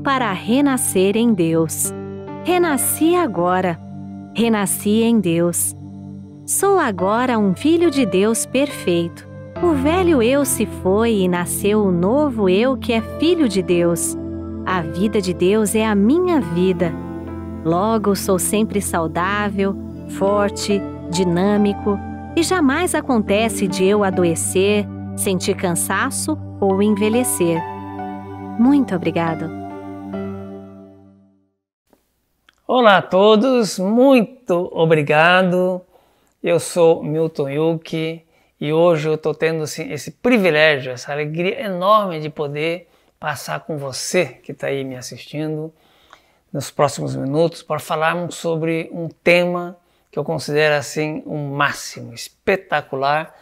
para renascer em Deus. Renasci agora. Renasci em Deus. Sou agora um filho de Deus perfeito. O velho eu se foi e nasceu o novo eu que é filho de Deus. A vida de Deus é a minha vida. Logo, sou sempre saudável, forte, dinâmico e jamais acontece de eu adoecer, sentir cansaço ou envelhecer. Muito obrigado. Olá a todos, muito obrigado. Eu sou Milton Yuki e hoje eu estou tendo assim, esse privilégio, essa alegria enorme de poder passar com você que está aí me assistindo nos próximos minutos para falarmos sobre um tema que eu considero assim um máximo, espetacular,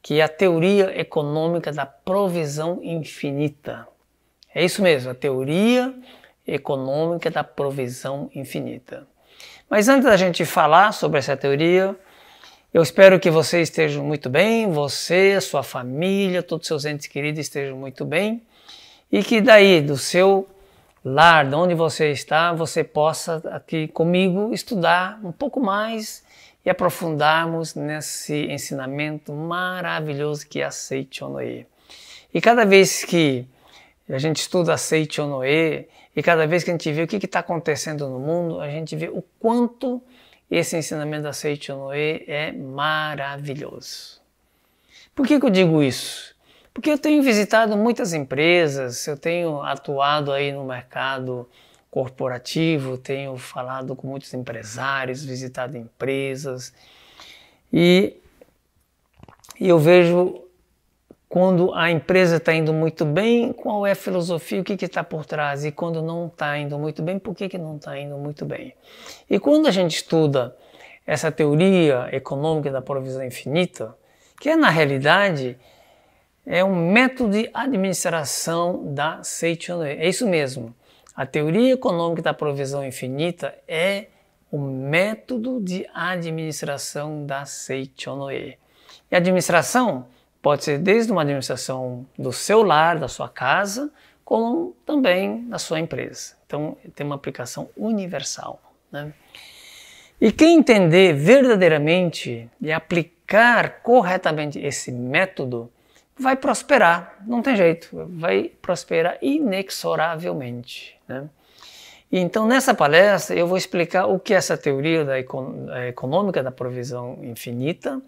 que é a teoria econômica da provisão infinita. É isso mesmo, a teoria econômica da provisão infinita. Mas antes da gente falar sobre essa teoria, eu espero que você esteja muito bem, você, sua família, todos seus entes queridos estejam muito bem e que daí do seu lar, de onde você está, você possa aqui comigo estudar um pouco mais e aprofundarmos nesse ensinamento maravilhoso que é a Seichonoe. E cada vez que a gente estuda a Seichonoe e cada vez que a gente vê o que está acontecendo no mundo, a gente vê o quanto esse ensinamento da Seiichi Noe é maravilhoso. Por que, que eu digo isso? Porque eu tenho visitado muitas empresas, eu tenho atuado aí no mercado corporativo, tenho falado com muitos empresários, visitado empresas e, e eu vejo quando a empresa está indo muito bem, qual é a filosofia, o que está por trás? E quando não está indo muito bem, por que, que não está indo muito bem? E quando a gente estuda essa teoria econômica da provisão infinita, que é, na realidade é um método de administração da Seichonue. É isso mesmo. A teoria econômica da provisão infinita é o método de administração da Seichonue. E administração Pode ser desde uma administração do seu lar, da sua casa, como também da sua empresa. Então, tem uma aplicação universal. Né? E quem entender verdadeiramente e aplicar corretamente esse método vai prosperar, não tem jeito, vai prosperar inexoravelmente. Né? E então, nessa palestra, eu vou explicar o que é essa teoria da econ eh, econômica da provisão infinita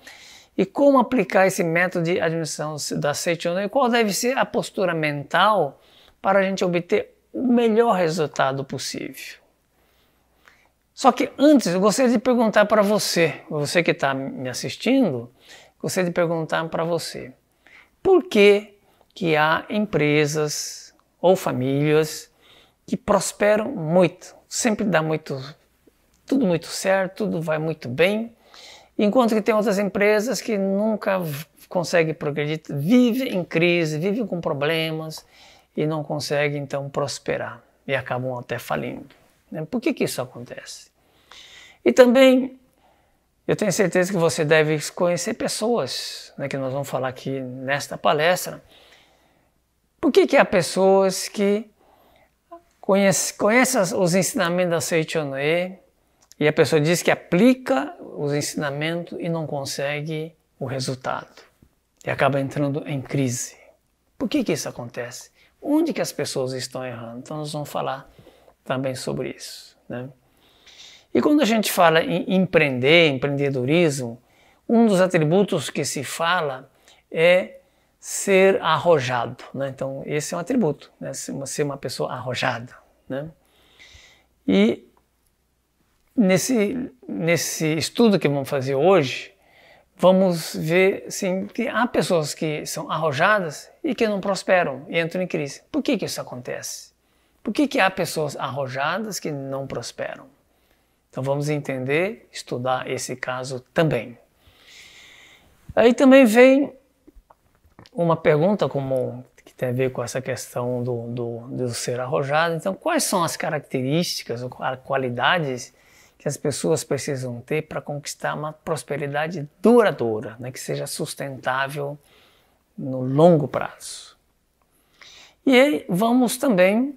e como aplicar esse método de admissão da Seichonan e qual deve ser a postura mental para a gente obter o melhor resultado possível. Só que antes, eu gostaria de perguntar para você, você que está me assistindo, gostaria de perguntar para você, por que, que há empresas ou famílias que prosperam muito, sempre dá muito, tudo muito certo, tudo vai muito bem, Enquanto que tem outras empresas que nunca conseguem progredir, vivem em crise, vivem com problemas e não conseguem então prosperar e acabam até falindo. Né? Por que, que isso acontece? E também eu tenho certeza que você deve conhecer pessoas, né, que nós vamos falar aqui nesta palestra. Por que, que há pessoas que conhecem conhece os ensinamentos da Seichonoe, e a pessoa diz que aplica os ensinamentos e não consegue o resultado. E acaba entrando em crise. Por que, que isso acontece? Onde que as pessoas estão errando? Então nós vamos falar também sobre isso. Né? E quando a gente fala em empreender, empreendedorismo, um dos atributos que se fala é ser arrojado. Né? Então, esse é um atributo, né? ser uma pessoa arrojada. Né? E nesse, nesse estudo que vamos fazer hoje, vamos ver sim, que há pessoas que são arrojadas e que não prosperam e entram em crise. Por que, que isso acontece? Por que, que há pessoas arrojadas que não prosperam? Então vamos entender, estudar esse caso também. Aí também vem uma pergunta comum que tem a ver com essa questão do, do, do ser arrojado. Então, quais são as características ou qualidades que as pessoas precisam ter para conquistar uma prosperidade duradoura, né, que seja sustentável no longo prazo. E aí vamos também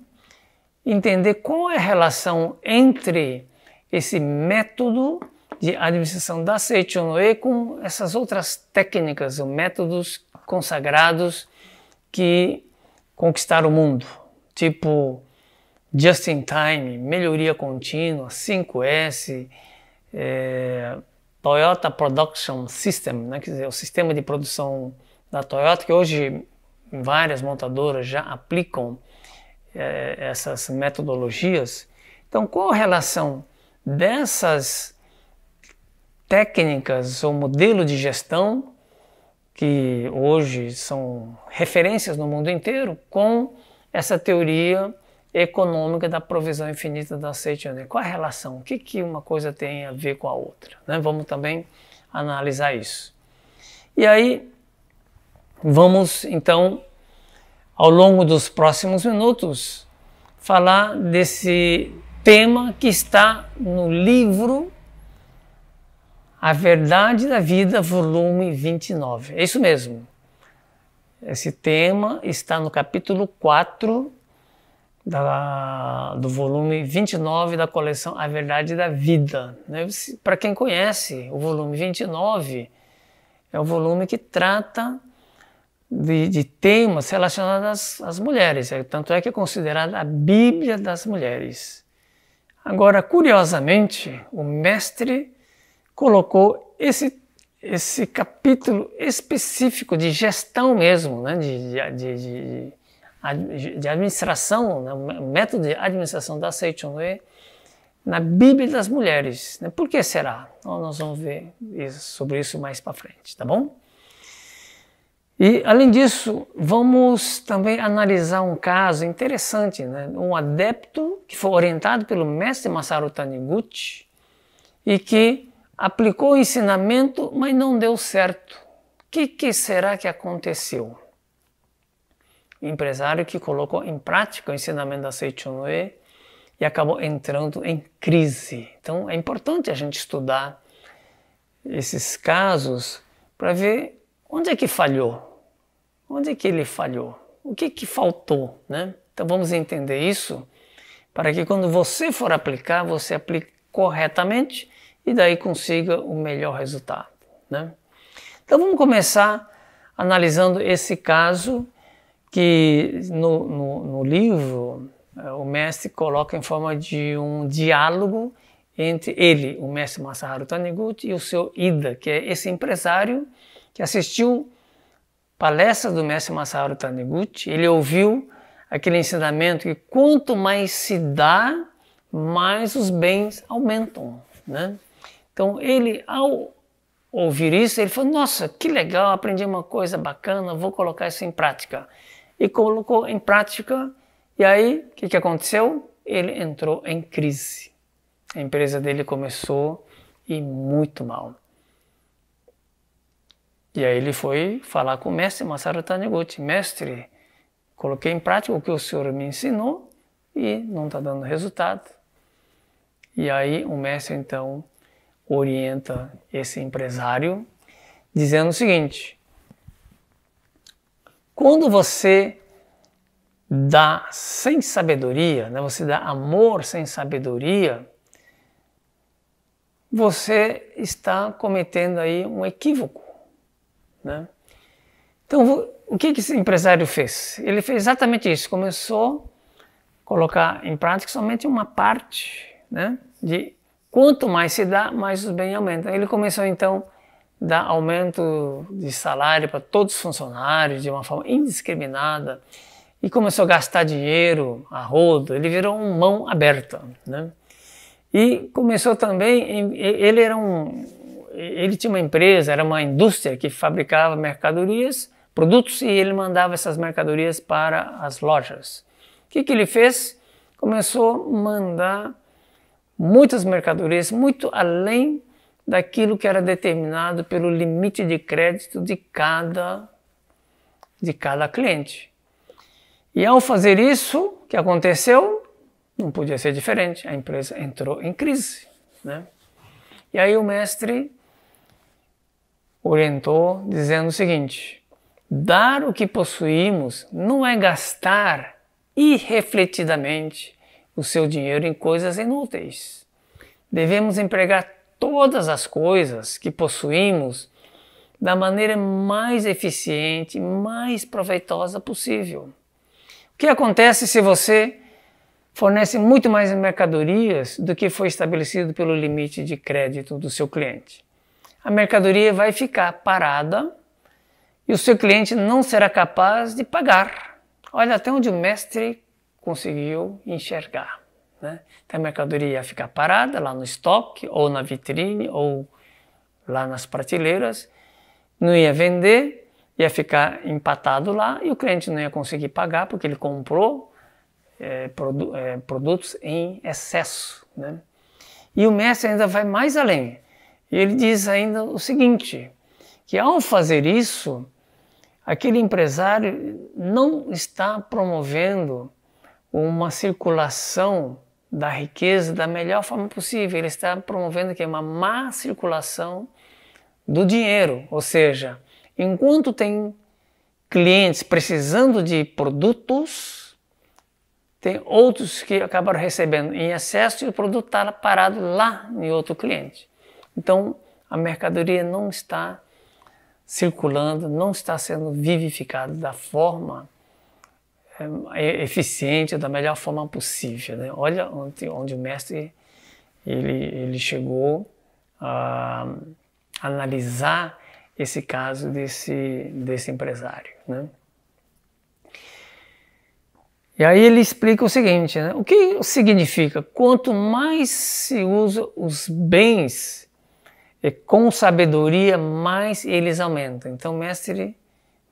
entender qual é a relação entre esse método de administração da Seichonoe com essas outras técnicas ou métodos consagrados que conquistaram o mundo, tipo just in time, melhoria contínua, 5S, é, Toyota Production System, né, quer dizer, o sistema de produção da Toyota, que hoje várias montadoras já aplicam é, essas metodologias. Então, qual a relação dessas técnicas ou modelo de gestão que hoje são referências no mundo inteiro com essa teoria econômica da provisão infinita da Seitan. Né? Qual a relação? O que, que uma coisa tem a ver com a outra? Né? Vamos também analisar isso. E aí, vamos então, ao longo dos próximos minutos, falar desse tema que está no livro A Verdade da Vida, volume 29. É isso mesmo. Esse tema está no capítulo 4 da, do volume 29 da coleção A Verdade da Vida. Né? Para quem conhece, o volume 29 é o volume que trata de, de temas relacionados às, às mulheres, é, tanto é que é considerada a Bíblia das mulheres. Agora, curiosamente, o mestre colocou esse, esse capítulo específico de gestão mesmo, né? de, de, de de administração, né, o método de administração da Wei na Bíblia das Mulheres. Né? Por que será? Então, nós vamos ver isso, sobre isso mais para frente, tá bom? E além disso, vamos também analisar um caso interessante, né? um adepto que foi orientado pelo mestre Masaru Taniguchi e que aplicou o ensinamento, mas não deu certo. O que, que será que aconteceu? empresário que colocou em prática o ensinamento da Seichunwe e acabou entrando em crise. Então é importante a gente estudar esses casos para ver onde é que falhou, onde é que ele falhou, o que que faltou, né? Então vamos entender isso para que quando você for aplicar, você aplique corretamente e daí consiga o melhor resultado, né? Então vamos começar analisando esse caso que no, no, no livro é, o mestre coloca em forma de um diálogo entre ele, o mestre Masaharu Taniguchi, e o seu Ida, que é esse empresário que assistiu palestras do mestre Masaharu Taniguchi, ele ouviu aquele ensinamento que quanto mais se dá, mais os bens aumentam, né? Então ele, ao ouvir isso, ele falou, nossa, que legal, aprendi uma coisa bacana, vou colocar isso em prática e colocou em prática. E aí, o que, que aconteceu? Ele entrou em crise. A empresa dele começou e muito mal. E aí ele foi falar com o mestre Masaru Taniguchi. Mestre, coloquei em prática o que o senhor me ensinou e não está dando resultado. E aí o mestre então orienta esse empresário dizendo o seguinte: quando você dá sem sabedoria, né? você dá amor sem sabedoria, você está cometendo aí um equívoco. Né? Então, o que, que esse empresário fez? Ele fez exatamente isso. Começou a colocar em prática somente uma parte, né? De quanto mais se dá, mais os bens aumentam. Ele começou então dá aumento de salário para todos os funcionários de uma forma indiscriminada e começou a gastar dinheiro a rodo, ele virou um mão aberta, né? E começou também, ele era um, ele tinha uma empresa, era uma indústria que fabricava mercadorias, produtos e ele mandava essas mercadorias para as lojas. O que, que ele fez? Começou a mandar muitas mercadorias muito além daquilo que era determinado pelo limite de crédito de cada de cada cliente. E ao fazer isso, o que aconteceu? Não podia ser diferente. A empresa entrou em crise, né? E aí o mestre orientou dizendo o seguinte: dar o que possuímos não é gastar irrefletidamente o seu dinheiro em coisas inúteis. Devemos empregar todas as coisas que possuímos da maneira mais eficiente, mais proveitosa possível. O que acontece se você fornece muito mais mercadorias do que foi estabelecido pelo limite de crédito do seu cliente? A mercadoria vai ficar parada e o seu cliente não será capaz de pagar. Olha até onde o mestre conseguiu enxergar a mercadoria ia ficar parada lá no estoque, ou na vitrine, ou lá nas prateleiras, não ia vender, ia ficar empatado lá e o cliente não ia conseguir pagar porque ele comprou é, produ é, produtos em excesso. Né? E o mestre ainda vai mais além. E ele diz ainda o seguinte: que ao fazer isso, aquele empresário não está promovendo uma circulação da riqueza da melhor forma possível. Ele está promovendo que uma má circulação do dinheiro, ou seja, enquanto tem clientes precisando de produtos, tem outros que acabaram recebendo em excesso e o produto está parado lá em outro cliente. Então, a mercadoria não está circulando, não está sendo vivificada da forma é, é, eficiente da melhor forma possível. Né? Olha onde, onde o mestre ele, ele chegou a analisar esse caso desse, desse empresário. Né? E aí ele explica o seguinte, né? o que significa? Quanto mais se usa os bens com sabedoria, mais eles aumentam. Então, mestre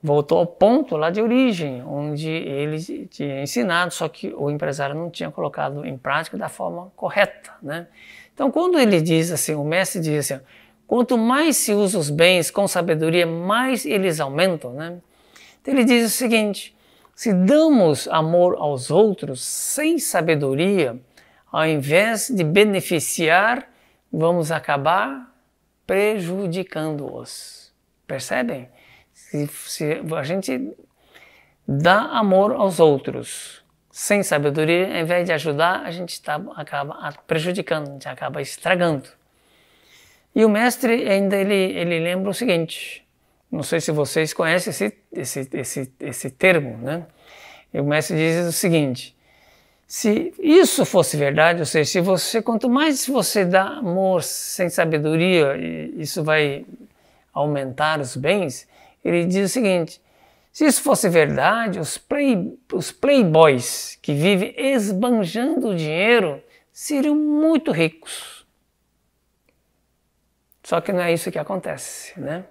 voltou ao ponto lá de origem, onde ele tinha ensinado, só que o empresário não tinha colocado em prática da forma correta, né? Então, quando ele diz assim, o mestre diz assim, quanto mais se usa os bens com sabedoria, mais eles aumentam, né? Então, ele diz o seguinte, se damos amor aos outros sem sabedoria, ao invés de beneficiar, vamos acabar prejudicando-os. Percebem? Se, se a gente dá amor aos outros sem sabedoria, ao invés de ajudar, a gente tá, acaba prejudicando, a gente acaba estragando. E o mestre ainda ele, ele lembra o seguinte, não sei se vocês conhecem esse, esse, esse, esse termo, né? E o mestre diz o seguinte, se isso fosse verdade, ou seja, se você quanto mais você dá amor sem sabedoria, isso vai aumentar os bens. Ele diz o seguinte: se isso fosse verdade, os, play, os playboys que vivem esbanjando dinheiro seriam muito ricos. Só que não é isso que acontece, né?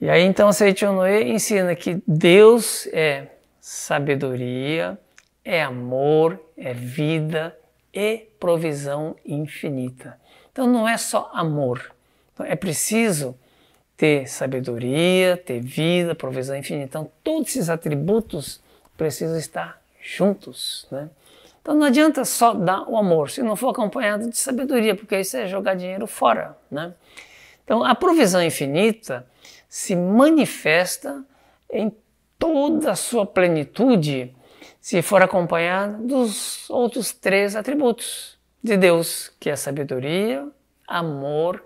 E aí então Seiichiro Noé ensina que Deus é sabedoria, é amor, é vida e provisão infinita. Então não é só amor. Então, é preciso ter sabedoria, ter vida, provisão infinita. Então, todos esses atributos precisam estar juntos. Né? Então, não adianta só dar o amor se não for acompanhado de sabedoria, porque isso é jogar dinheiro fora. Né? Então, a provisão infinita se manifesta em toda a sua plenitude se for acompanhada dos outros três atributos de Deus, que é sabedoria, amor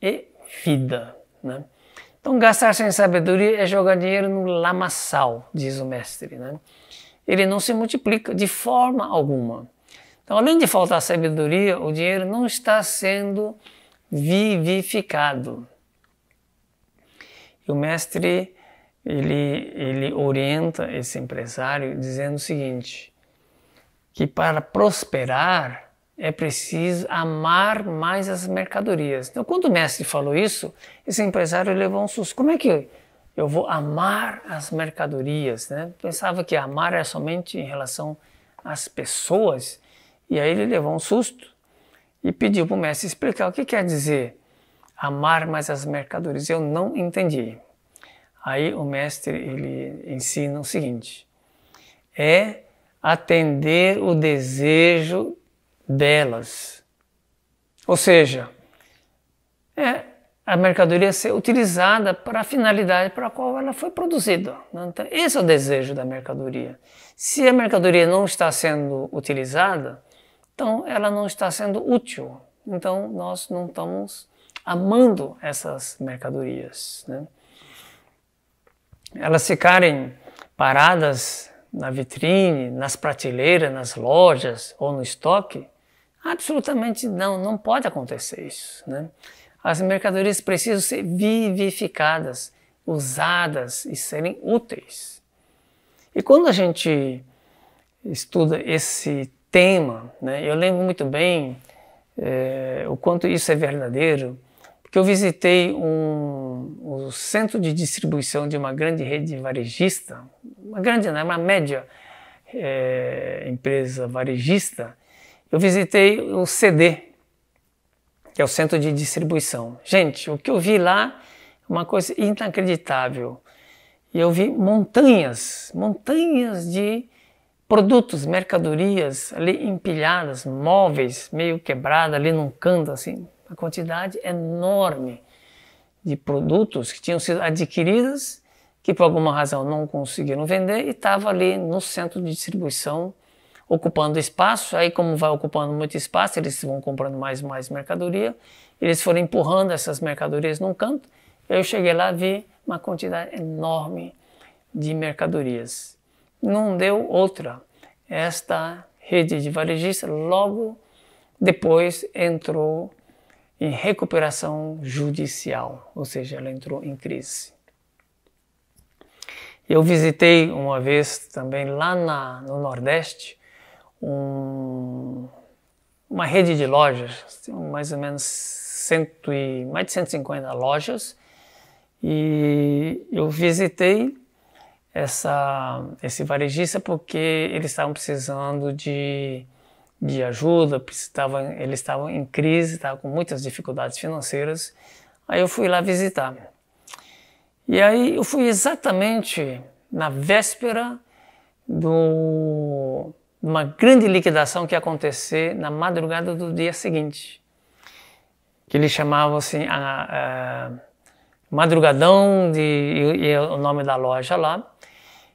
e vida. Né? Então, gastar sem sabedoria é jogar dinheiro no lamaçal, diz o mestre. Né? Ele não se multiplica de forma alguma. Então, além de faltar sabedoria, o dinheiro não está sendo vivificado. E o mestre ele, ele orienta esse empresário dizendo o seguinte: que para prosperar é preciso amar mais as mercadorias. Então, quando o mestre falou isso, esse empresário levou um susto. Como é que eu vou amar as mercadorias? Né? Pensava que amar era somente em relação às pessoas. E aí ele levou um susto e pediu para o mestre explicar o que quer dizer amar mais as mercadorias. Eu não entendi. Aí o mestre ele ensina o seguinte: é atender o desejo delas. Ou seja, é a mercadoria ser utilizada para a finalidade para a qual ela foi produzida. Então, esse é o desejo da mercadoria. Se a mercadoria não está sendo utilizada, então ela não está sendo útil. Então nós não estamos amando essas mercadorias. Né? Elas ficarem paradas na vitrine, nas prateleiras, nas lojas ou no estoque, Absolutamente não, não pode acontecer isso. Né? As mercadorias precisam ser vivificadas, usadas e serem úteis. E quando a gente estuda esse tema, né, eu lembro muito bem é, o quanto isso é verdadeiro, porque eu visitei um, o centro de distribuição de uma grande rede varejista, uma grande, né, uma média é, empresa varejista, eu visitei o CD, que é o centro de distribuição. Gente, o que eu vi lá é uma coisa inacreditável. E eu vi montanhas, montanhas de produtos, mercadorias ali empilhadas, móveis meio quebrados ali num canto assim, uma quantidade enorme de produtos que tinham sido adquiridos que por alguma razão não conseguiram vender e estava ali no centro de distribuição ocupando espaço, aí como vai ocupando muito espaço, eles vão comprando mais e mais mercadoria, eles foram empurrando essas mercadorias num canto, eu cheguei lá vi uma quantidade enorme de mercadorias. Não deu outra. Esta rede de varejista logo depois entrou em recuperação judicial, ou seja, ela entrou em crise. Eu visitei uma vez também lá na, no Nordeste um, uma rede de lojas, tem assim, mais ou menos cento e, mais de 150 lojas, e eu visitei essa, esse varejista porque eles estavam precisando de, de ajuda, precisavam, eles estavam em crise, estavam com muitas dificuldades financeiras. Aí eu fui lá visitar. E aí eu fui exatamente na véspera do, uma grande liquidação que ia acontecer na madrugada do dia seguinte, que eles chamavam assim a, a madrugadão de e, e o nome da loja lá,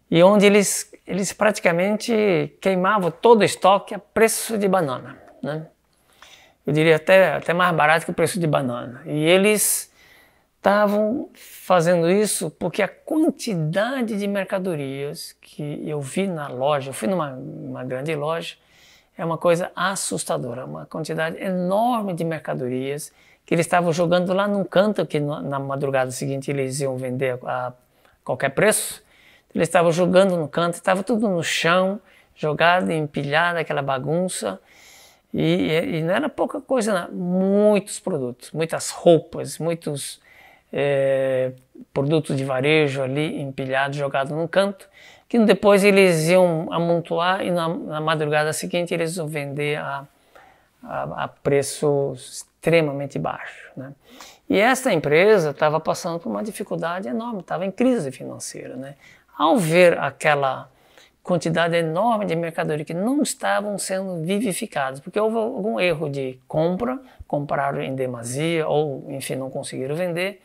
e onde eles eles praticamente queimavam todo o estoque a preço de banana, né? Eu diria até até mais barato que o preço de banana. E eles estavam fazendo isso porque a quantidade de mercadorias que eu vi na loja, eu fui numa grande loja, é uma coisa assustadora, uma quantidade enorme de mercadorias que eles estavam jogando lá num canto que na madrugada seguinte eles iam vender a, qualquer preço. Eles estavam jogando no canto, estava tudo no chão, jogado, empilhado, aquela bagunça. E, e, não era pouca coisa, não. muitos produtos, muitas roupas, muitos é, produtos de varejo ali empilhados, jogados num canto, que depois eles iam amontoar e na, na madrugada seguinte eles iam vender a, a, a preço extremamente baixo. Né? E esta empresa estava passando por uma dificuldade enorme, estava em crise financeira. Né? Ao ver aquela quantidade enorme de mercadoria que não estavam sendo vivificadas, porque houve algum erro de compra, compraram em demasia ou, enfim, não conseguiram vender,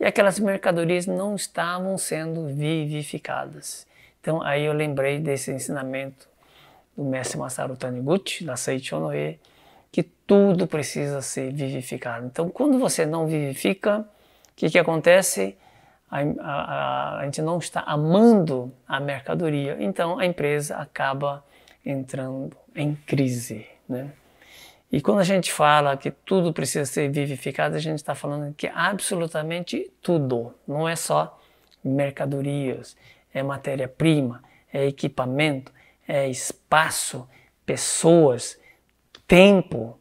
e aquelas mercadorias não estavam sendo vivificadas. Então aí eu lembrei desse ensinamento do mestre Masaru Taniguchi, da Seiichi Onoe, que tudo precisa ser vivificado. Então quando você não vivifica, o que, que acontece? a, a, a gente não está amando a mercadoria, então a empresa acaba entrando em crise. Né? E quando a gente fala que tudo precisa ser vivificado, a gente está falando que absolutamente tudo, não é só mercadorias, é matéria-prima, é equipamento, é espaço, pessoas, tempo,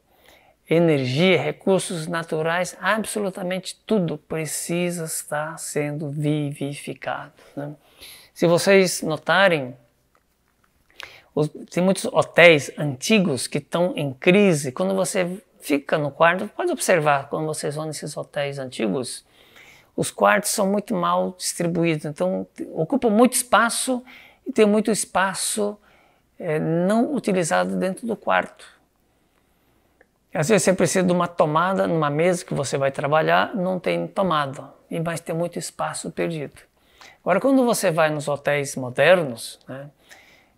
energia, recursos naturais, absolutamente tudo precisa estar sendo vivificado. Né? Se vocês notarem, os, tem muitos hotéis antigos que estão em crise. Quando você fica no quarto, pode observar quando vocês vão nesses hotéis antigos, os quartos são muito mal distribuídos, então ocupam muito espaço e tem muito espaço é, não utilizado dentro do quarto. Às vezes você precisa de uma tomada numa mesa que você vai trabalhar, não tem tomada, e mas tem muito espaço perdido. Agora, quando você vai nos hotéis modernos, né,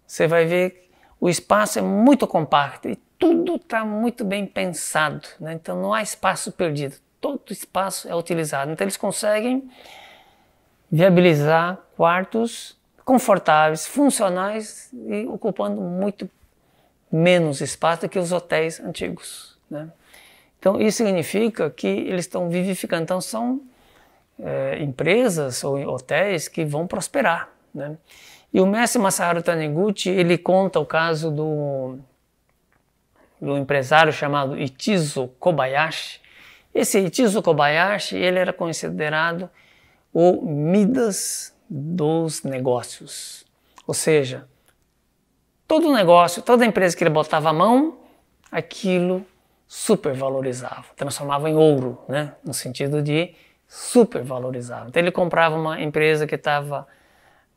você vai ver que o espaço é muito compacto e tudo está muito bem pensado, né? então não há espaço perdido, todo espaço é utilizado. Então eles conseguem viabilizar quartos confortáveis, funcionais e ocupando muito menos espaço do que os hotéis antigos. Né? Então, isso significa que eles estão vivificando. Então, são é, empresas ou hotéis que vão prosperar. Né? E o mestre Masaharu Taniguchi, ele conta o caso do, do empresário chamado Itizo Kobayashi. Esse Itizo Kobayashi, ele era considerado o Midas dos negócios. Ou seja, todo negócio, toda empresa que ele botava a mão, aquilo supervalorizava, transformava em ouro, né? no sentido de supervalorizava. Então ele comprava uma empresa que estava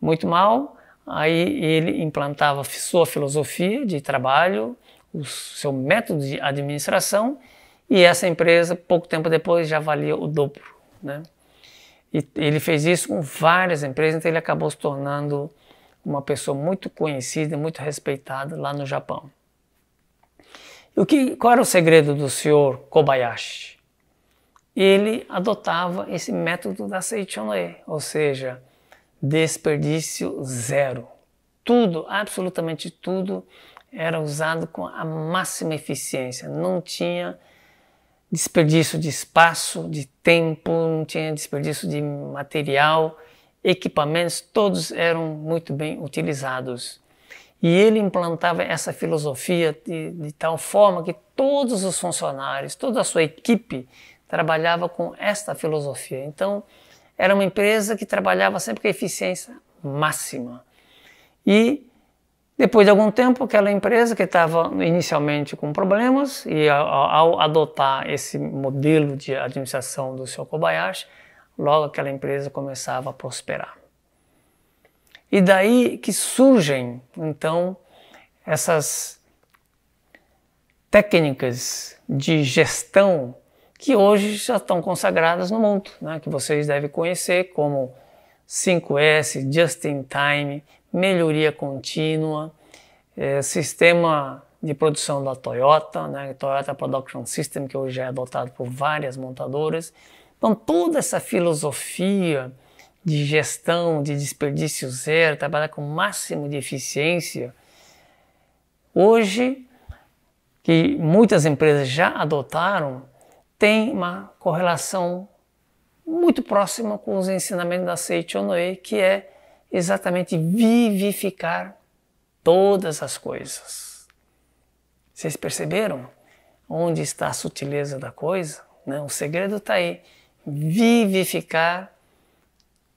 muito mal, aí ele implantava sua filosofia de trabalho, o seu método de administração, e essa empresa, pouco tempo depois, já valia o dobro. Né? E ele fez isso com várias empresas, então ele acabou se tornando uma pessoa muito conhecida, muito respeitada lá no Japão. O que, qual era o segredo do senhor Kobayashi? Ele adotava esse método da Seichonlei, ou seja, desperdício zero. Tudo, absolutamente tudo, era usado com a máxima eficiência. Não tinha desperdício de espaço, de tempo, não tinha desperdício de material, equipamentos, todos eram muito bem utilizados. E ele implantava essa filosofia de, de tal forma que todos os funcionários, toda a sua equipe trabalhava com esta filosofia. Então, era uma empresa que trabalhava sempre com a eficiência máxima. E depois de algum tempo, aquela empresa que estava inicialmente com problemas e ao, ao, adotar esse modelo de administração do seu Kobayashi, logo aquela empresa começava a prosperar. E daí que surgem, então, essas técnicas de gestão que hoje já estão consagradas no mundo, né? que vocês devem conhecer como 5S, Just in Time, melhoria contínua, é, sistema de produção da Toyota, né? Toyota Production System, que hoje é adotado por várias montadoras. Então, toda essa filosofia de gestão de desperdício zero, trabalhar com o máximo de eficiência. Hoje, que muitas empresas já adotaram, tem uma correlação muito próxima com os ensinamentos da Seichonoe, que é exatamente vivificar todas as coisas. Vocês perceberam onde está a sutileza da coisa? Né? O segredo está aí. Vivificar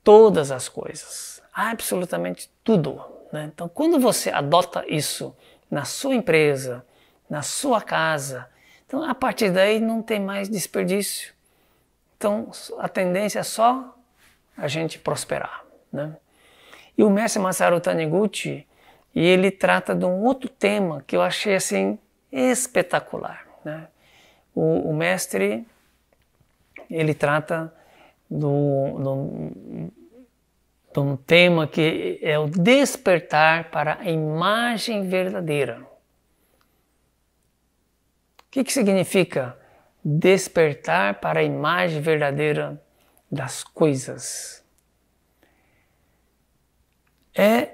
todas as coisas, absolutamente tudo. Né? Então, quando você adota isso na sua empresa, na sua casa, então a partir daí não tem mais desperdício. Então, a tendência é só a gente prosperar. Né? E o mestre Masaru Taniguchi, e ele trata de um outro tema que eu achei assim espetacular. Né? O, o mestre ele trata de um, de um tema que é o despertar para a imagem verdadeira. O que, que significa despertar para a imagem verdadeira das coisas? É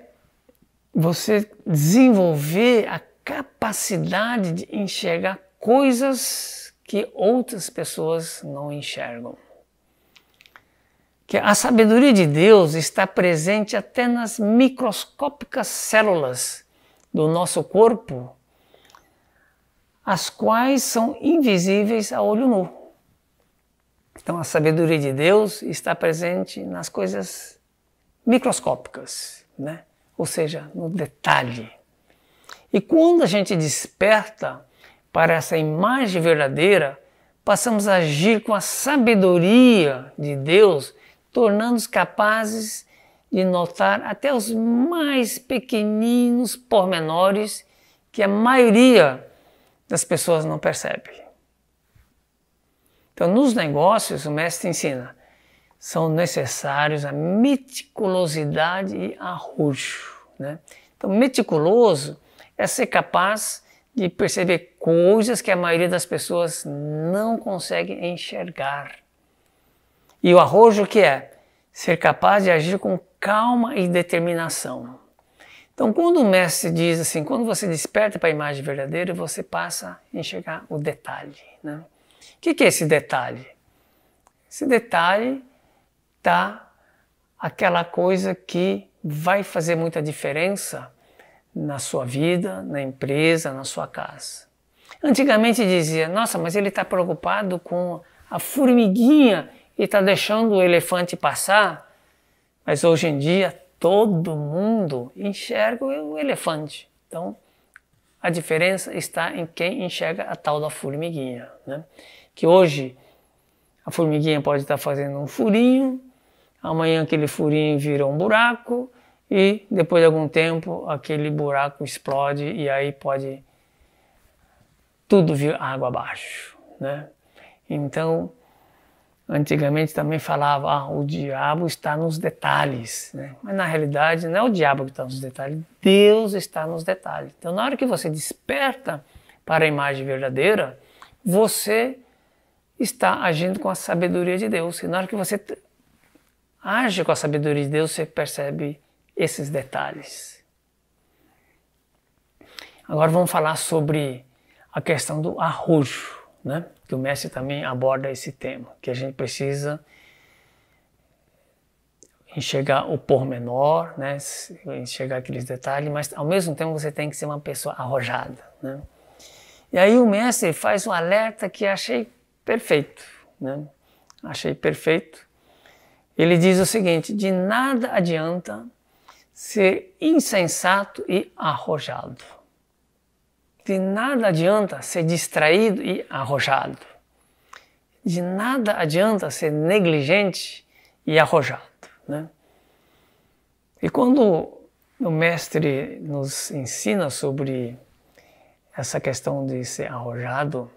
você desenvolver a capacidade de enxergar coisas que outras pessoas não enxergam que a sabedoria de Deus está presente até nas microscópicas células do nosso corpo, as quais são invisíveis a olho nu. Então, a sabedoria de Deus está presente nas coisas microscópicas, né? ou seja, no detalhe. E quando a gente desperta para essa imagem verdadeira, passamos a agir com a sabedoria de Deus tornando-os capazes de notar até os mais pequeninos pormenores que a maioria das pessoas não percebe. Então, nos negócios, o mestre ensina, são necessários a meticulosidade e arrojo. Né? Então, meticuloso é ser capaz de perceber coisas que a maioria das pessoas não consegue enxergar. E o arrojo que é? Ser capaz de agir com calma e determinação. Então, quando o mestre diz assim, quando você desperta para a imagem verdadeira, você passa a enxergar o detalhe. Né? O que, que é esse detalhe? Esse detalhe tá aquela coisa que vai fazer muita diferença na sua vida, na empresa, na sua casa. Antigamente dizia, nossa, mas ele está preocupado com a formiguinha e está deixando o elefante passar, mas hoje em dia todo mundo enxerga o elefante. Então, a diferença está em quem enxerga a tal da formiguinha, né? Que hoje a formiguinha pode estar fazendo um furinho, amanhã aquele furinho vira um buraco e depois de algum tempo aquele buraco explode e aí pode tudo vir água abaixo, né? Então, Antigamente também falava, ah, o diabo está nos detalhes, né? Mas na realidade não é o diabo que está nos detalhes, Deus está nos detalhes. Então na hora que você desperta para a imagem verdadeira, você está agindo com a sabedoria de Deus. E na hora que você age com a sabedoria de Deus, você percebe esses detalhes. Agora vamos falar sobre a questão do arrojo, né? que o mestre também aborda esse tema, que a gente precisa enxergar o pormenor, né? enxergar aqueles detalhes, mas ao mesmo tempo você tem que ser uma pessoa arrojada. Né? E aí o mestre faz um alerta que achei perfeito. Né? Achei perfeito. Ele diz o seguinte: de nada adianta ser insensato e arrojado. De nada adianta ser distraído e arrojado. De nada adianta ser negligente e arrojado. Né? E quando o mestre nos ensina sobre essa questão de ser arrojado,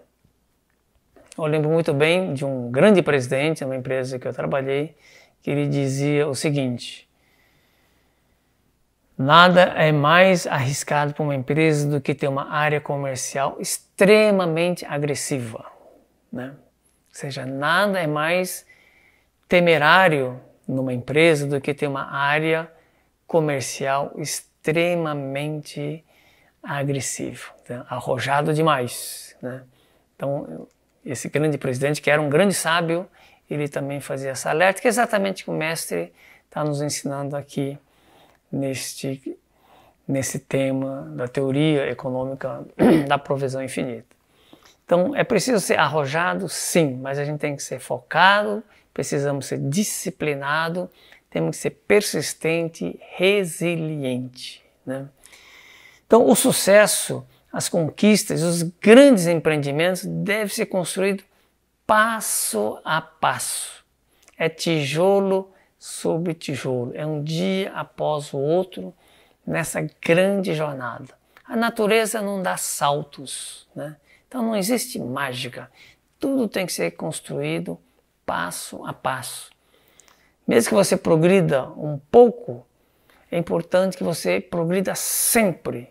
eu lembro muito bem de um grande presidente, uma empresa que eu trabalhei, que ele dizia o seguinte: Nada é mais arriscado para uma empresa do que ter uma área comercial extremamente agressiva. Né? Ou seja, nada é mais temerário numa empresa do que ter uma área comercial extremamente agressiva, né? arrojado demais. Né? Então, esse grande presidente, que era um grande sábio, ele também fazia essa alerta, que é exatamente o que o mestre está nos ensinando aqui neste, nesse tema da teoria econômica da provisão infinita. Então, é preciso ser arrojado, sim, mas a gente tem que ser focado, precisamos ser disciplinado, temos que ser persistente, resiliente. Né? Então, o sucesso, as conquistas, os grandes empreendimentos devem ser construídos passo a passo. É tijolo sobre tijolo. É um dia após o outro nessa grande jornada. A natureza não dá saltos, né? Então não existe mágica. Tudo tem que ser construído passo a passo. Mesmo que você progrida um pouco, é importante que você progrida sempre,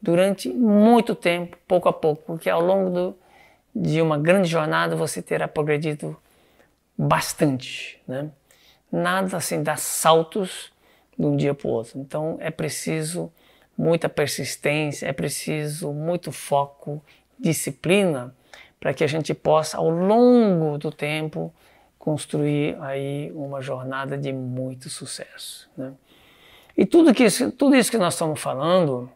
durante muito tempo, pouco a pouco, porque ao longo do, de uma grande jornada você terá progredido bastante, né? nada assim dá saltos de um dia para o outro. Então é preciso muita persistência, é preciso muito foco, disciplina, para que a gente possa, ao longo do tempo, construir aí uma jornada de muito sucesso. Né? E tudo, que, tudo isso que nós estamos falando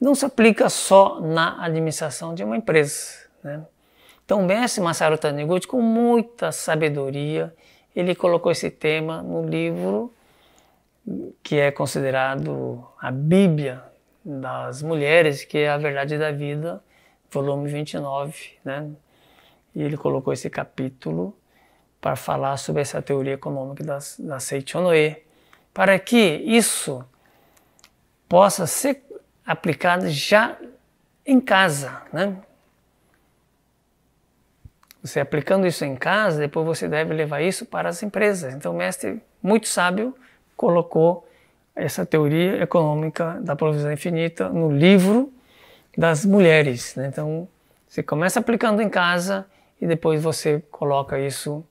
não se aplica só na administração de uma empresa. Né? Então, o mestre Masaru Taniguchi, com muita sabedoria ele colocou esse tema no livro que é considerado a Bíblia das mulheres, que é a Verdade da Vida, volume 29, né? E ele colocou esse capítulo para falar sobre essa teoria econômica da, da Seichonoe, para que isso possa ser aplicado já em casa, né? Você aplicando isso em casa, depois você deve levar isso para as empresas. Então, o mestre, muito sábio, colocou essa teoria econômica da provisão infinita no livro das mulheres. Né? Então, você começa aplicando em casa e depois você coloca isso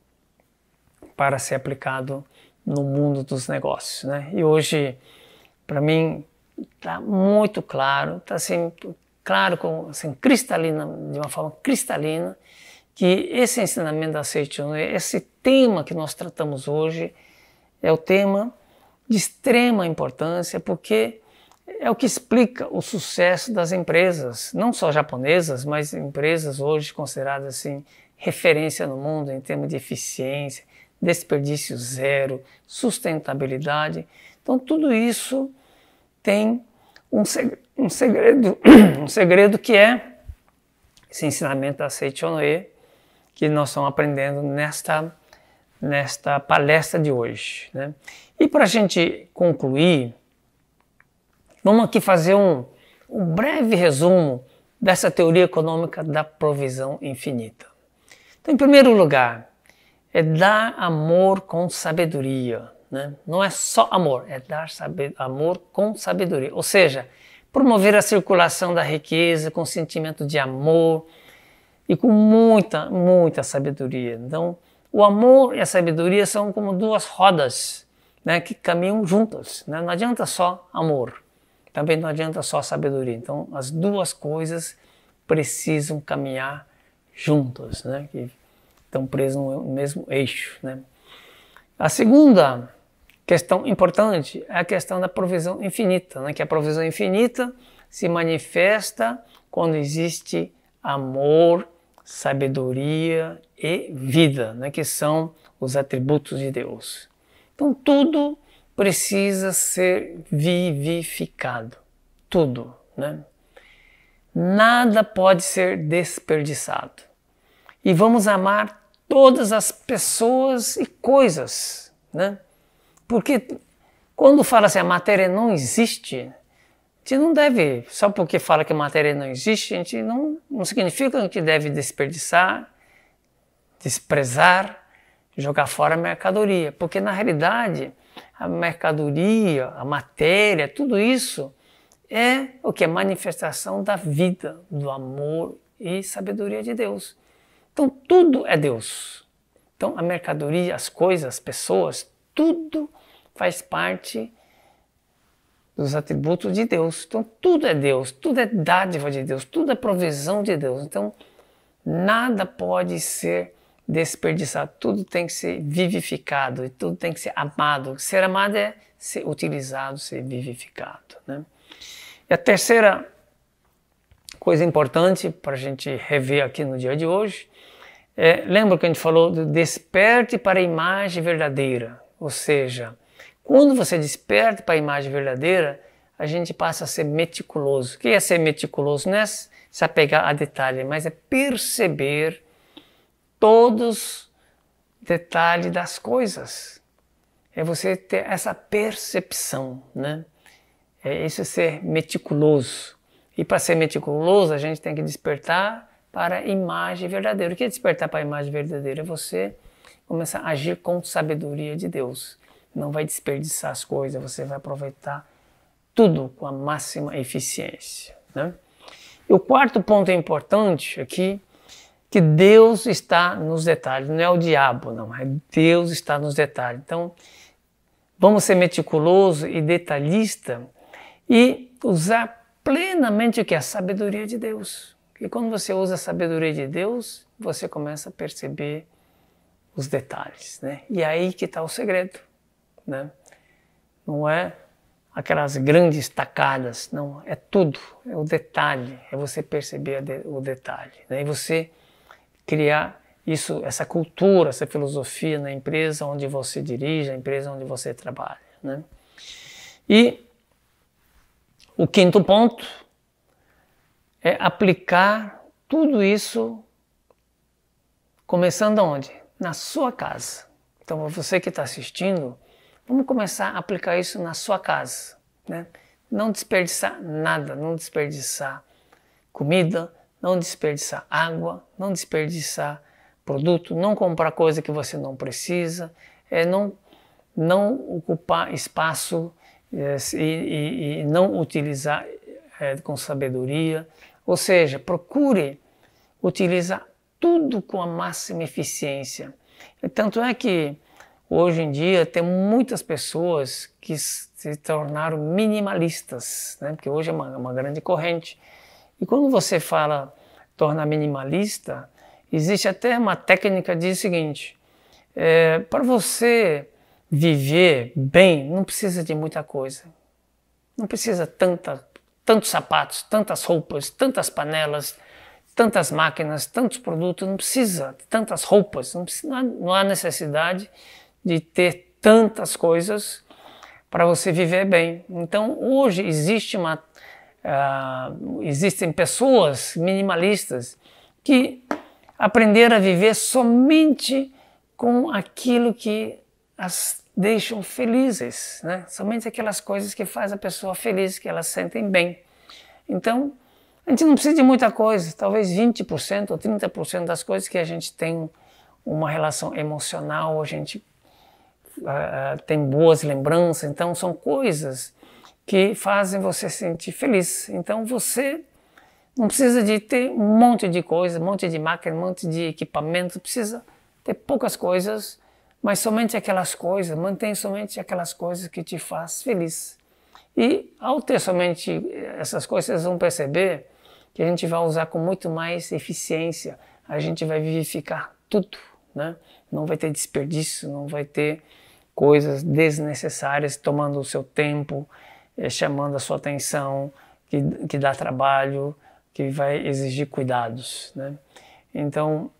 para ser aplicado no mundo dos negócios. Né? E hoje, para mim, está muito claro, está assim, claro, com, assim, cristalina, de uma forma cristalina, que esse ensinamento da Seichun, esse tema que nós tratamos hoje, é o tema de extrema importância, porque é o que explica o sucesso das empresas, não só japonesas, mas empresas hoje consideradas assim referência no mundo em termos de eficiência, desperdício zero, sustentabilidade. Então tudo isso tem um, seg um segredo, um segredo que é esse ensinamento da Seichonoe, que nós estamos aprendendo nesta, nesta palestra de hoje. Né? E para a gente concluir, vamos aqui fazer um, um breve resumo dessa teoria econômica da provisão infinita. Então, em primeiro lugar, é dar amor com sabedoria. Né? Não é só amor, é dar amor com sabedoria. Ou seja, promover a circulação da riqueza com sentimento de amor, e com muita, muita sabedoria. Então, o amor e a sabedoria são como duas rodas né, que caminham juntas. Né? Não adianta só amor, também não adianta só sabedoria. Então, as duas coisas precisam caminhar juntas, né? que estão presas no mesmo eixo. Né? A segunda questão importante é a questão da provisão infinita, né? que a provisão infinita se manifesta quando existe amor sabedoria e vida, né, que são os atributos de Deus. Então tudo precisa ser vivificado, tudo, né? Nada pode ser desperdiçado. E vamos amar todas as pessoas e coisas, né? Porque quando fala assim, a matéria não existe, gente não deve, só porque fala que a matéria não existe, a gente não, não significa que deve desperdiçar, desprezar, jogar fora a mercadoria, porque na realidade a mercadoria, a matéria, tudo isso é o que é manifestação da vida, do amor e sabedoria de Deus. Então tudo é Deus. Então a mercadoria, as coisas, as pessoas, tudo faz parte dos atributos de Deus. Então tudo é Deus, tudo é dádiva de Deus, tudo é provisão de Deus. Então nada pode ser desperdiçado, tudo tem que ser vivificado e tudo tem que ser amado. Ser amado é ser utilizado, ser vivificado. Né? E a terceira coisa importante para a gente rever aqui no dia de hoje é, lembra que a gente falou de desperte para a imagem verdadeira, ou seja, quando você desperta para a imagem verdadeira, a gente passa a ser meticuloso. O que é ser meticuloso? Não é se apegar a detalhe, mas é perceber todos os detalhes das coisas. É você ter essa percepção, né? É isso é ser meticuloso. E para ser meticuloso, a gente tem que despertar para a imagem verdadeira. O que é despertar para a imagem verdadeira? É você começar a agir com sabedoria de Deus não vai desperdiçar as coisas, você vai aproveitar tudo com a máxima eficiência. Né? E o quarto ponto importante aqui, que Deus está nos detalhes, não é o diabo, não, é Deus está nos detalhes. Então, vamos ser meticuloso e detalhista e usar plenamente o que é a sabedoria de Deus. E quando você usa a sabedoria de Deus, você começa a perceber os detalhes, né? E é aí que está o segredo né? Não é aquelas grandes tacadas, não. É tudo, é o detalhe, é você perceber o detalhe, né? E você criar isso, essa cultura, essa filosofia na empresa onde você dirige, a empresa onde você trabalha, né? E o quinto ponto é aplicar tudo isso começando onde? Na sua casa. Então, você que está assistindo, Vamos começar a aplicar isso na sua casa, né? Não desperdiçar nada, não desperdiçar comida, não desperdiçar água, não desperdiçar produto, não comprar coisa que você não precisa, é não não ocupar espaço é, e, e, não utilizar é, com sabedoria, ou seja, procure utilizar tudo com a máxima eficiência. tanto é que Hoje em dia tem muitas pessoas que se tornaram minimalistas, né? porque hoje é uma, uma grande corrente. E quando você fala torna minimalista, existe até uma técnica de seguinte: é, para você viver bem, não precisa de muita coisa, não precisa tanta, tantos sapatos, tantas roupas, tantas panelas, tantas máquinas, tantos produtos, não precisa de tantas roupas, não, precisa, não há necessidade de ter tantas coisas para você viver bem. Então, hoje existe uma, uh, existem pessoas minimalistas que aprenderam a viver somente com aquilo que as deixam felizes, né? somente aquelas coisas que faz a pessoa feliz, que elas sentem bem. Então, a gente não precisa de muita coisa, talvez 20% ou 30% das coisas que a gente tem uma relação emocional, a gente uh, tem boas lembranças. Então, são coisas que fazem você se sentir feliz. Então, você não precisa de ter um monte de coisa, um monte de máquina, um monte de equipamento. Precisa ter poucas coisas, mas somente aquelas coisas. Mantém somente aquelas coisas que te faz feliz. E ao ter somente essas coisas, vocês vão perceber que a gente vai usar com muito mais eficiência. A gente vai vivificar tudo, né? Não vai ter desperdício, não vai ter coisas desnecessárias, tomando o seu tempo, eh, chamando a sua atenção, que, que dá trabalho, que vai exigir cuidados. Né? Então,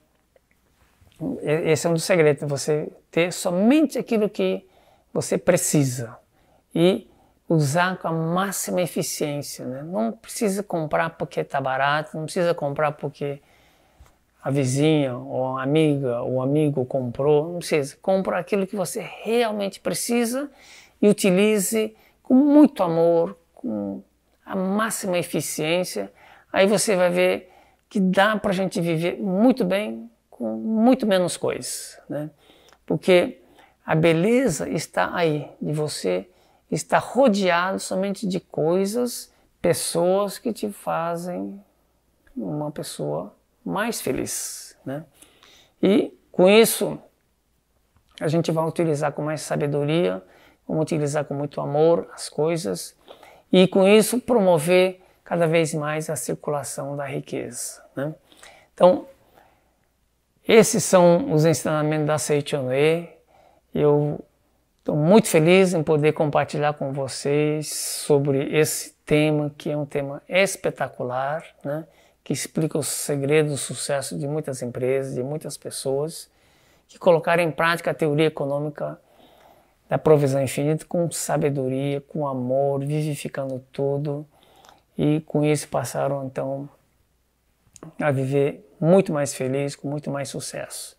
esse é um dos segredos, você ter somente aquilo que você precisa e usar com a máxima eficiência. Né? Não precisa comprar porque está barato, não precisa comprar porque a vizinha, ou a amiga, ou amigo comprou, não sei, compra aquilo que você realmente precisa e utilize com muito amor, com a máxima eficiência. Aí você vai ver que dá para a gente viver muito bem com muito menos coisas, né? Porque a beleza está aí, de você estar rodeado somente de coisas, pessoas que te fazem uma pessoa mais feliz. Né? E com isso, a gente vai utilizar com mais sabedoria, vamos utilizar com muito amor as coisas e com isso promover cada vez mais a circulação da riqueza. Né? Então, esses são os ensinamentos da Seichonoe. Eu estou muito feliz em poder compartilhar com vocês sobre esse tema, que é um tema espetacular, né? que explica o segredo do sucesso de muitas empresas, de muitas pessoas que colocaram em prática a teoria econômica da provisão infinita com sabedoria, com amor, vivificando tudo e com isso passaram então a viver muito mais feliz, com muito mais sucesso.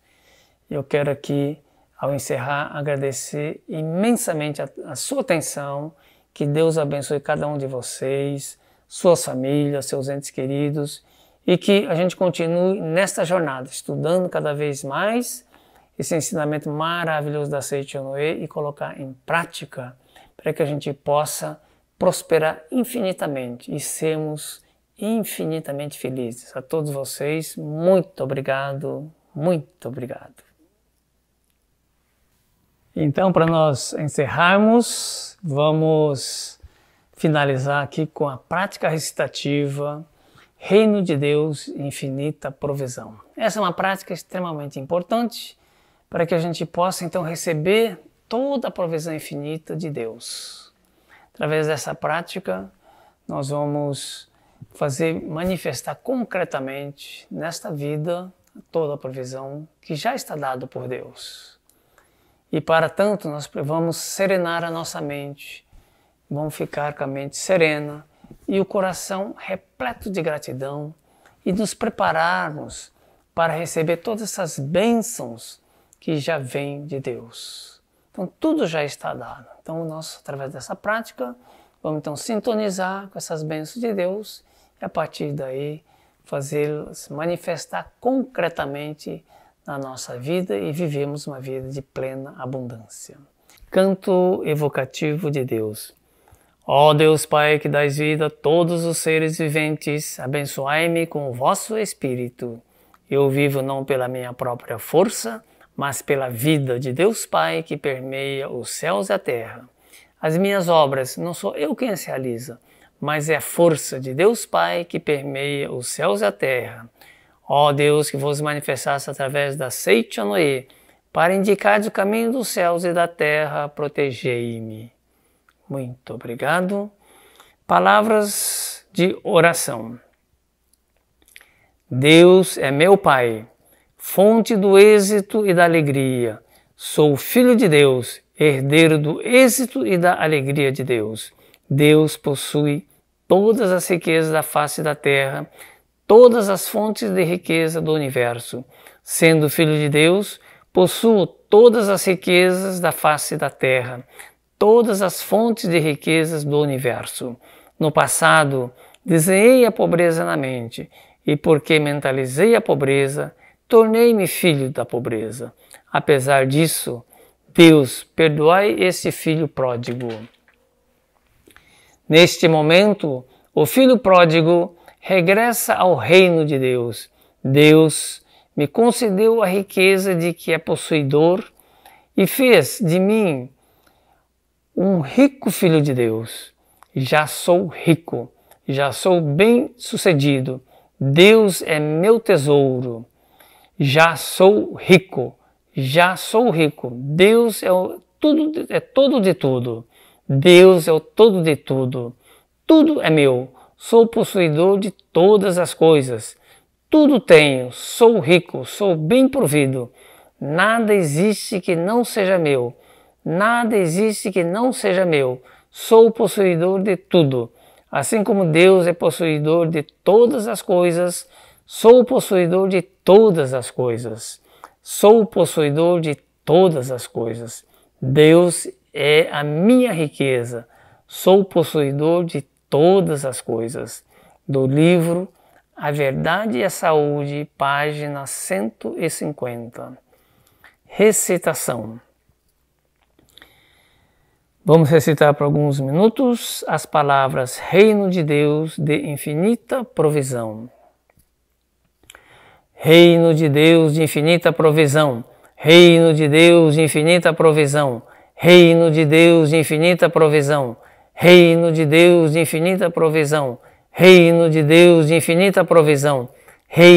Eu quero aqui, ao encerrar, agradecer imensamente a, a sua atenção, que Deus abençoe cada um de vocês, suas famílias, seus entes queridos e que a gente continue nesta jornada, estudando cada vez mais esse ensinamento maravilhoso da Sei Noe e colocar em prática para que a gente possa prosperar infinitamente e sermos infinitamente felizes. A todos vocês, muito obrigado, muito obrigado. Então, para nós encerrarmos, vamos finalizar aqui com a prática recitativa reino de Deus, infinita provisão. Essa é uma prática extremamente importante para que a gente possa então receber toda a provisão infinita de Deus. Através dessa prática, nós vamos fazer manifestar concretamente nesta vida toda a provisão que já está dada por Deus. E para tanto, nós vamos serenar a nossa mente, vamos ficar com a mente serena e o coração repleto de gratidão e nos prepararmos para receber todas essas bênçãos que já vêm de Deus. Então tudo já está dado. Então nós através dessa prática vamos então sintonizar com essas bênçãos de Deus e a partir daí fazê-las manifestar concretamente na nossa vida e vivemos uma vida de plena abundância. Canto evocativo de Deus. Ó Deus Pai que dais vida a todos os seres viventes, abençoai-me com o vosso Espírito. Eu vivo não pela minha própria força, mas pela vida de Deus Pai que permeia os céus e a terra. As minhas obras não sou eu quem as realiza, mas é a força de Deus Pai que permeia os céus e a terra. Ó Deus, que vos manifestaste através da Seichonoe, para indicar o caminho dos céus e da terra, protegei-me. Muito obrigado. Palavras de oração. Deus é meu Pai, fonte do êxito e da alegria. Sou filho de Deus, herdeiro do êxito e da alegria de Deus. Deus possui todas as riquezas da face da terra, todas as fontes de riqueza do universo. Sendo filho de Deus, possuo todas as riquezas da face da terra, todas as fontes de riquezas do universo. No passado, desenhei a pobreza na mente, e porque mentalizei a pobreza, tornei-me filho da pobreza. Apesar disso, Deus, perdoai esse filho pródigo. Neste momento, o filho pródigo regressa ao reino de Deus. Deus me concedeu a riqueza de que é possuidor e fez de mim um rico filho de Deus. Já sou rico, já sou bem sucedido. Deus é meu tesouro. Já sou rico, já sou rico. Deus é o tudo é todo de tudo. Deus é o todo de tudo. Tudo é meu. Sou possuidor de todas as coisas. Tudo tenho. Sou rico, sou bem provido. Nada existe que não seja meu. Nada existe que não seja meu. Sou o possuidor de tudo. Assim como Deus é possuidor de todas as coisas, sou o possuidor de todas as coisas. Sou o possuidor de todas as coisas. Deus é a minha riqueza. Sou o possuidor de todas as coisas. Do livro A Verdade e a Saúde, página 150. Recitação. Vamos recitar por alguns minutos as palavras Reino de Deus de infinita provisão. Reino de Deus de infinita provisão. Reino de Deus de infinita provisão. Reino de Deus de infinita provisão. Reino de Deus de infinita provisão. Reino de Deus de infinita provisão.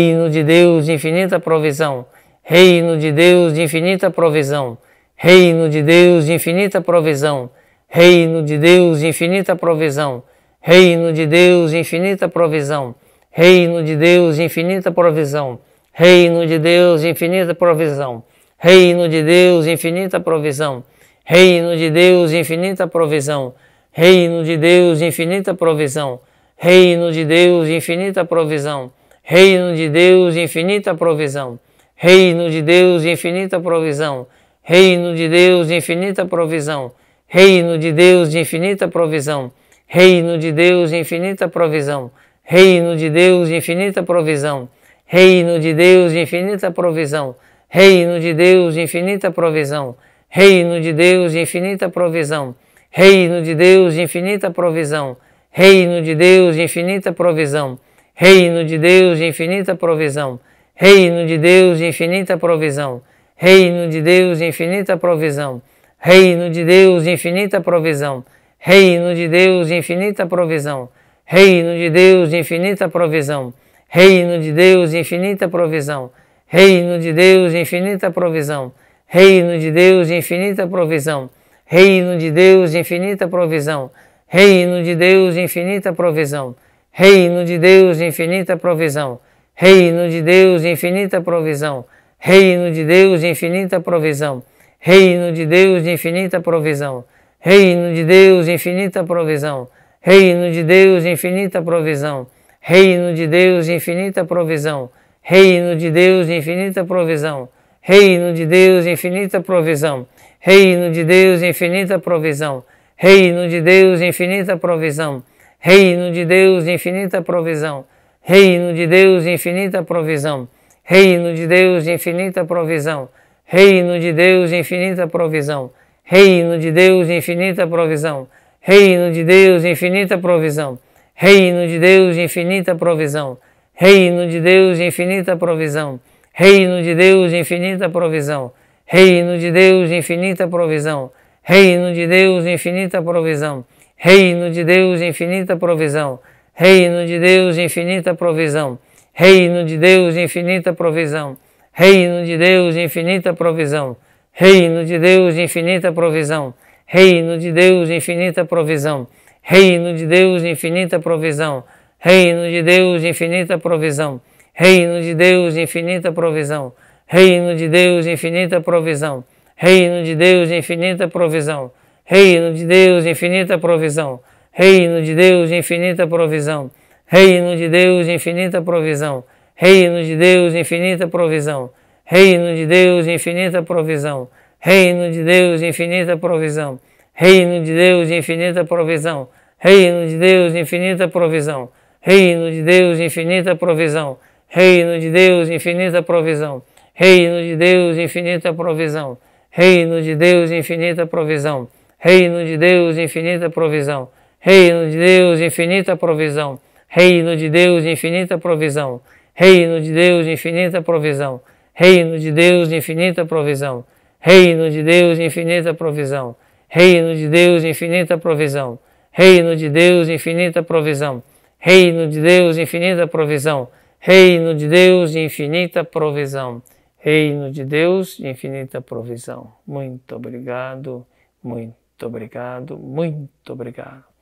Reino de Deus de infinita provisão. Reino de Deus de infinita provisão. Reino de Deus de infinita provisão, Reino de Deus infinita provisão, Reino de Deus infinita provisão, Reino de Deus infinita provisão, Reino de Deus infinita provisão, Reino de Deus infinita provisão, Reino de Deus infinita provisão, Reino de Deus infinita provisão, Reino de Deus infinita provisão, Reino de Deus infinita provisão, Reino de Deus infinita provisão, Reino de Deus de infinita provisão, Reino de Deus de infinita provisão, Reino de Deus de infinita provisão, Reino de Deus de infinita provisão, Reino de Deus de infinita provisão, Reino de Deus de infinita provisão, Reino de Deus de infinita provisão, Reino de Deus de infinita provisão, Reino de Deus de infinita provisão, Reino de Deus de infinita provisão, Reino de Deus de infinita provisão Reino de Deus, infinita provisão. Reino de Deus, infinita provisão. Reino de Deus, infinita provisão. Reino de Deus, infinita provisão. Reino de Deus, infinita provisão. Reino de Deus, infinita provisão. Reino de Deus, infinita provisão. Reino de Deus, infinita provisão. Reino de Deus, infinita provisão. Reino de Deus, infinita provisão. Reino de Deus, infinita provisão. Reino de Deus de infinita provisão. Reino de Deus de infinita provisão. Reino de Deus de infinita provisão. Reino de Deus de infinita provisão. Reino de Deus de infinita provisão. Reino de Deus de infinita provisão. Reino de Deus de infinita provisão. Reino de Deus de infinita provisão. Reino de Deus de infinita provisão. Reino de Deus de infinita provisão. Reino de Deus de infinita provisão. Reino de Deus de infinita provisão, Reino de Deus de infinita provisão, Reino de Deus de infinita provisão, Reino de Deus de infinita provisão, Reino de Deus de infinita provisão, Reino de Deus de infinita provisão, Reino de Deus de infinita provisão, Reino de Deus de infinita provisão, Reino de Deus de infinita provisão, Reino de Deus de infinita provisão, Reino de Deus de infinita provisão Reino de Deus, infinita provisão. Reino de Deus, infinita provisão. Reino de Deus, infinita provisão. Reino de Deus, infinita provisão. Reino de Deus, infinita provisão. Reino de Deus, infinita provisão. Reino de Deus, infinita provisão. Reino de Deus, infinita provisão. Reino de Deus, infinita provisão. Reino de Deus, infinita provisão. Reino de Deus, infinita provisão. Reino de Deus, infinita provisão. Reino de Deus, infinita provisão. Reino de Deus, infinita provisão. Reino de Deus, infinita provisão. Reino de Deus, infinita provisão. Reino de Deus, infinita provisão. Reino de Deus, infinita provisão. Reino de Deus, infinita provisão. Reino de Deus, infinita provisão. Reino de Deus, infinita provisão. Reino de Deus, infinita provisão. Reino de Deus, infinita provisão. Reino de Deus de infinita provisão, Reino de Deus de infinita provisão, Reino de Deus de infinita provisão, Reino de Deus de infinita provisão, Reino de Deus de infinita provisão, Reino de Deus de infinita provisão, Reino de Deus de infinita provisão, Reino de Deus de infinita provisão, Reino de Deus de infinita provisão. Muito obrigado, muito obrigado, muito obrigado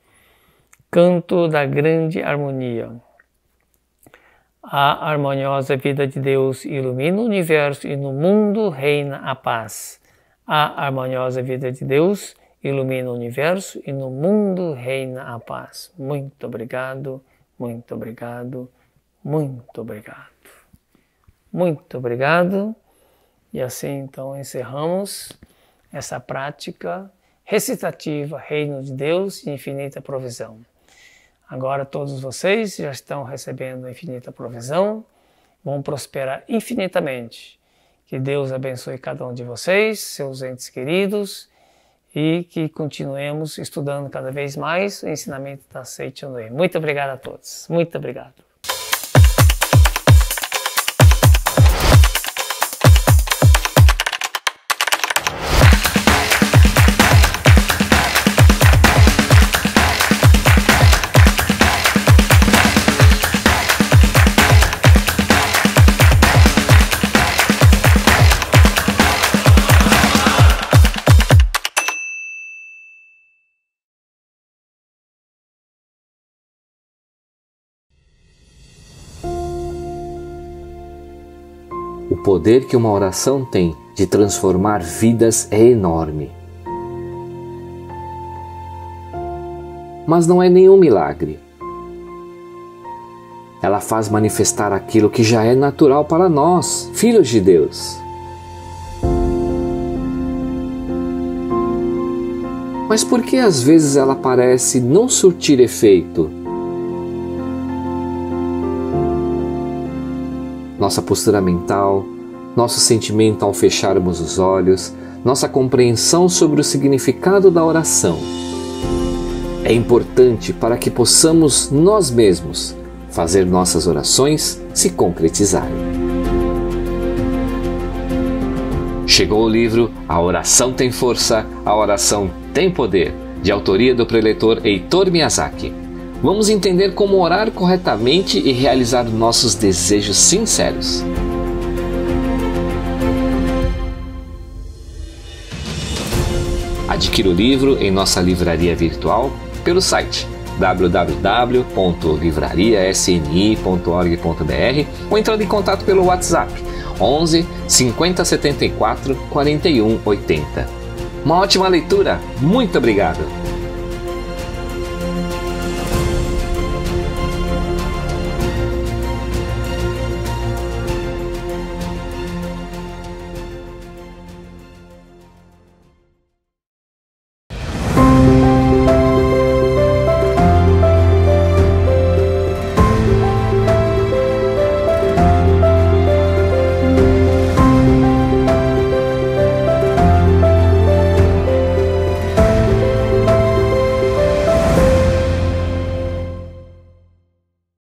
canto da grande harmonia. A harmoniosa vida de Deus ilumina o universo e no mundo reina a paz. A harmoniosa vida de Deus ilumina o universo e no mundo reina a paz. Muito obrigado, muito obrigado, muito obrigado. Muito obrigado. E assim então encerramos essa prática recitativa Reino de Deus e Infinita Provisão. Agora todos vocês já estão recebendo infinita provisão, vão prosperar infinitamente. Que Deus abençoe cada um de vocês, seus entes queridos, e que continuemos estudando cada vez mais o ensinamento da Seitonui. Muito obrigado a todos. Muito obrigado. poder que uma oração tem de transformar vidas é enorme. Mas não é nenhum milagre. Ela faz manifestar aquilo que já é natural para nós, filhos de Deus. Mas por que às vezes ela parece não surtir efeito? Nossa postura mental, nosso sentimento ao fecharmos os olhos, nossa compreensão sobre o significado da oração. É importante para que possamos nós mesmos fazer nossas orações se concretizarem. Chegou o livro A Oração Tem Força, A Oração Tem Poder, de autoria do preletor Heitor Miyazaki. Vamos entender como orar corretamente e realizar nossos desejos sinceros. Adquira o livro em nossa livraria virtual pelo site www.livrariasni.org.br ou entrando em contato pelo WhatsApp 11 50 74 41 80. Uma ótima leitura, muito obrigado!